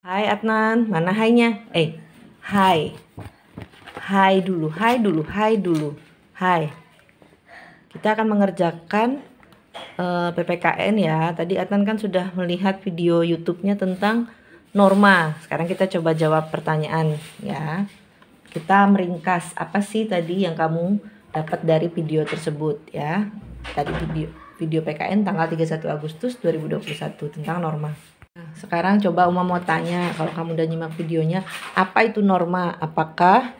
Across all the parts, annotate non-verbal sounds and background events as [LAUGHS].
Hai Adnan, mana hainya? Eh, hai. Hai dulu, hai dulu, hai dulu. Hai. Kita akan mengerjakan uh, eh, PPKN ya. Tadi Adnan kan sudah melihat video YouTube-nya tentang norma. Sekarang kita coba jawab pertanyaan ya. Kita meringkas apa sih tadi yang kamu dapat dari video tersebut ya. Tadi video video PKN tanggal 31 Agustus 2021 tentang norma sekarang coba Uma mau tanya kalau kamu udah nyimak videonya, apa itu norma? Apakah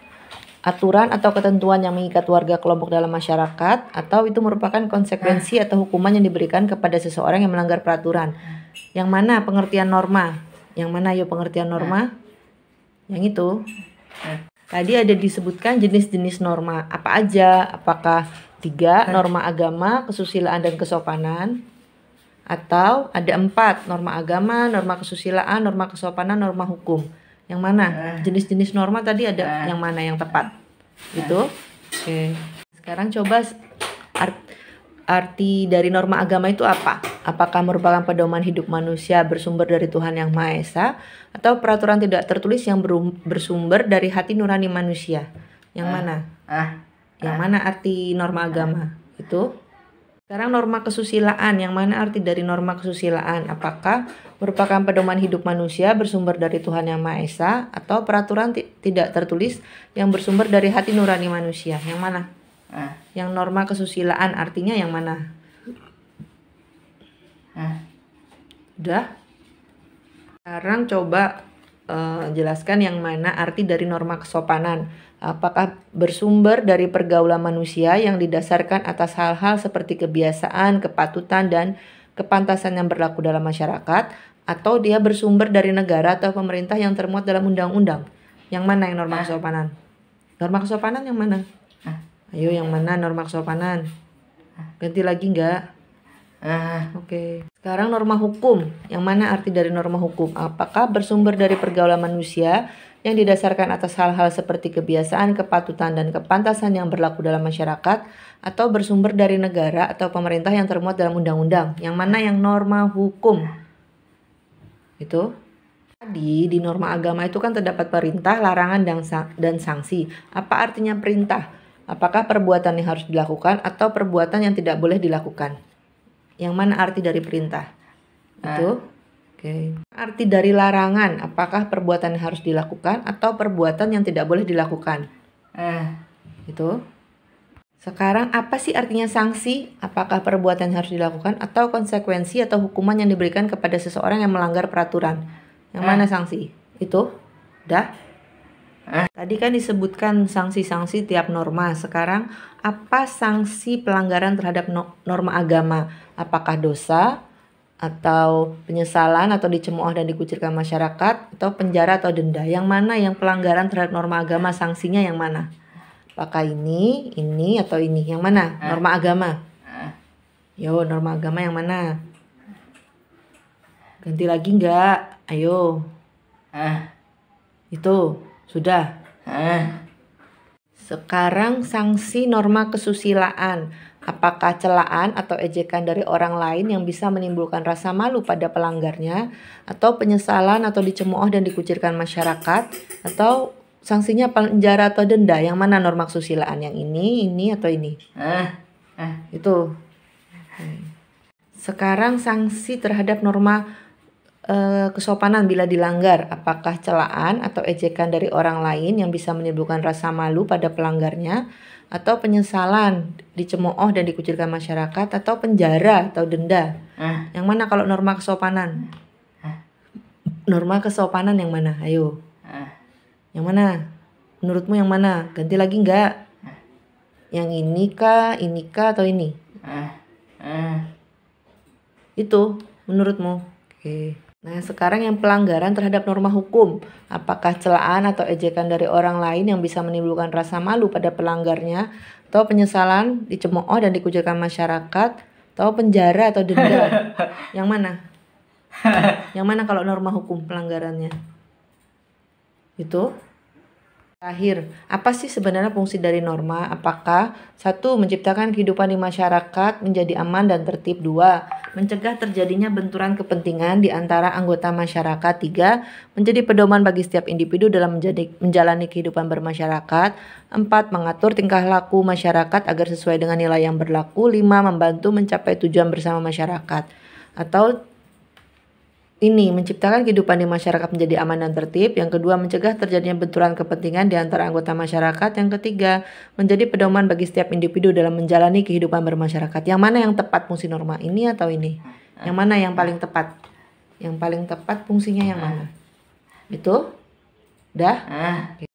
aturan atau ketentuan yang mengikat warga kelompok dalam masyarakat atau itu merupakan konsekuensi nah. atau hukuman yang diberikan kepada seseorang yang melanggar peraturan? Yang mana pengertian norma? Yang mana yuk pengertian norma? Nah. Yang itu. Nah. Tadi ada disebutkan jenis-jenis norma apa aja? Apakah tiga norma agama, kesusilaan dan kesopanan? atau ada empat norma agama, norma kesusilaan, norma kesopanan, norma hukum. Yang mana? Ah. Jenis-jenis norma tadi ada ah. yang mana yang tepat? Gitu. Oke. Okay. Sekarang coba art, arti dari norma agama itu apa? Apakah merupakan pedoman hidup manusia bersumber dari Tuhan Yang Maha Esa atau peraturan tidak tertulis yang bersumber dari hati nurani manusia? Yang mana? Ah, yang mana arti norma agama? Itu sekarang norma kesusilaan, yang mana arti dari norma kesusilaan? Apakah merupakan pedoman hidup manusia bersumber dari Tuhan Yang Maha Esa atau peraturan tidak tertulis yang bersumber dari hati nurani manusia? Yang mana? Eh. Yang norma kesusilaan artinya yang mana? Eh. Ah. Udah? Sekarang coba Eh, jelaskan yang mana arti dari norma kesopanan. Apakah bersumber dari pergaulan manusia yang didasarkan atas hal-hal seperti kebiasaan, kepatutan, dan kepantasan yang berlaku dalam masyarakat, atau dia bersumber dari negara atau pemerintah yang termuat dalam undang-undang? Yang mana yang norma ah. kesopanan? Norma kesopanan yang mana? Ah. Ayo yang mana norma kesopanan? Ah. Ganti lagi enggak? oke. Okay. Sekarang norma hukum, yang mana arti dari norma hukum? Apakah bersumber dari pergaulan manusia yang didasarkan atas hal-hal seperti kebiasaan, kepatutan, dan kepantasan yang berlaku dalam masyarakat, atau bersumber dari negara atau pemerintah yang termuat dalam undang-undang, yang mana yang norma hukum? Itu. Tadi di norma agama itu kan terdapat perintah, larangan, dan, sang dan sanksi. Apa artinya perintah? Apakah perbuatan yang harus dilakukan atau perbuatan yang tidak boleh dilakukan? Yang mana arti dari perintah? Ah. Itu. Oke. Okay. Arti dari larangan, apakah perbuatan yang harus dilakukan atau perbuatan yang tidak boleh dilakukan? Eh. Itu. Sekarang apa sih artinya sanksi? Apakah perbuatan yang harus dilakukan atau konsekuensi atau hukuman yang diberikan kepada seseorang yang melanggar peraturan? Yang ah. mana sanksi? Itu. Dah. Eh? Tadi kan disebutkan sanksi-sanksi tiap norma. Sekarang apa sanksi pelanggaran terhadap norma agama? Apakah dosa atau penyesalan atau dicemooh dan dikucilkan masyarakat atau penjara atau denda? Yang mana yang pelanggaran terhadap norma agama sanksinya yang mana? Apakah ini, ini atau ini? Yang mana? Eh? Norma agama. Eh? Yo, norma agama yang mana? Ganti lagi enggak? Ayo. Itu. Sudah. Hah. Eh. Sekarang sanksi norma kesusilaan. Apakah celaan atau ejekan dari orang lain yang bisa menimbulkan rasa malu pada pelanggarnya atau penyesalan atau dicemooh dan dikucirkan masyarakat atau sanksinya penjara atau denda yang mana norma kesusilaan yang ini, ini atau ini? Eh, eh. Itu. Sekarang sanksi terhadap norma Eh, kesopanan bila dilanggar, apakah celaan atau ejekan dari orang lain yang bisa menimbulkan rasa malu pada pelanggarnya, atau penyesalan, dicemooh dan dikucilkan masyarakat, atau penjara atau denda. Yang mana kalau norma kesopanan? Norma kesopanan yang mana? Ayo. Yang mana? Menurutmu yang mana? Ganti lagi enggak? Yang ini kah, ini kah, atau ini? Itu, menurutmu? Oke. Okay. Nah, sekarang yang pelanggaran terhadap norma hukum, apakah celaan atau ejekan dari orang lain yang bisa menimbulkan rasa malu pada pelanggarnya, atau penyesalan, dicemooh dan dikucilkan masyarakat, atau penjara atau denda. [LAUGHS] yang mana? yang mana kalau norma hukum pelanggarannya? Itu Terakhir, apa sih sebenarnya fungsi dari norma? Apakah satu menciptakan kehidupan di masyarakat menjadi aman dan tertib? Dua, mencegah terjadinya benturan kepentingan di antara anggota masyarakat. Tiga, menjadi pedoman bagi setiap individu dalam menjadi, menjalani kehidupan bermasyarakat. Empat, mengatur tingkah laku masyarakat agar sesuai dengan nilai yang berlaku. Lima, membantu mencapai tujuan bersama masyarakat. Atau ini menciptakan kehidupan di masyarakat menjadi aman dan tertib. Yang kedua, mencegah terjadinya benturan kepentingan di antara anggota masyarakat. Yang ketiga, menjadi pedoman bagi setiap individu dalam menjalani kehidupan bermasyarakat. Yang mana yang tepat fungsi norma ini atau ini? Yang mana yang paling tepat? Yang paling tepat fungsinya yang mana? Itu? Dah? Ah.